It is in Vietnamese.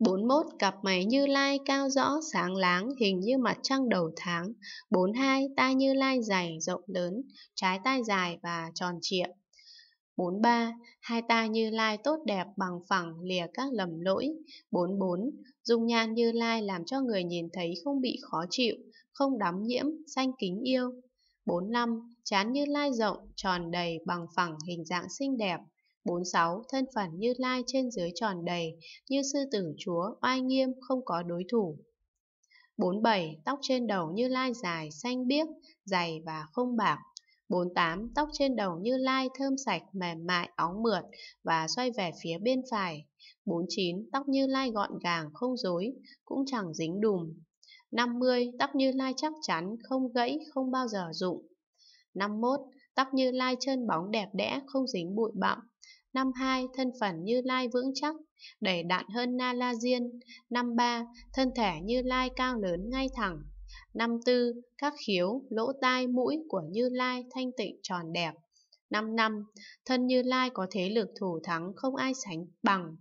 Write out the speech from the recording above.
41 cặp mày như lai cao rõ sáng láng hình như mặt trăng đầu tháng. 42 tai như lai dày rộng lớn, trái tai dài và tròn trịa. 43. Hai tai như lai tốt đẹp bằng phẳng lìa các lầm lỗi. 44. Dung nhan như lai làm cho người nhìn thấy không bị khó chịu, không đắm nhiễm, xanh kính yêu. 45. Chán như lai rộng, tròn đầy bằng phẳng hình dạng xinh đẹp. 46. Thân phận Như Lai trên dưới tròn đầy, như sư tử chúa, oai nghiêm, không có đối thủ. 47. Tóc trên đầu Như Lai dài, xanh biếc, dày và không bạc. 48. Tóc trên đầu Như Lai thơm sạch, mềm mại, óng mượt và xoay về phía bên phải. 49. Tóc Như Lai gọn gàng, không rối, cũng chẳng dính đùm. 50. Tóc Như Lai chắc chắn, không gãy, không bao giờ rụng. 51. Tóc như lai trơn bóng đẹp đẽ, không dính bụi bặm. 52. Thân phận như lai vững chắc, đầy đạn hơn na la diên. 53. Thân thể như lai cao lớn ngay thẳng. 54. Các khiếu, lỗ tai, mũi của như lai thanh tịnh tròn đẹp. 5 năm, thân Như Lai có thế lực thủ thắng không ai sánh bằng.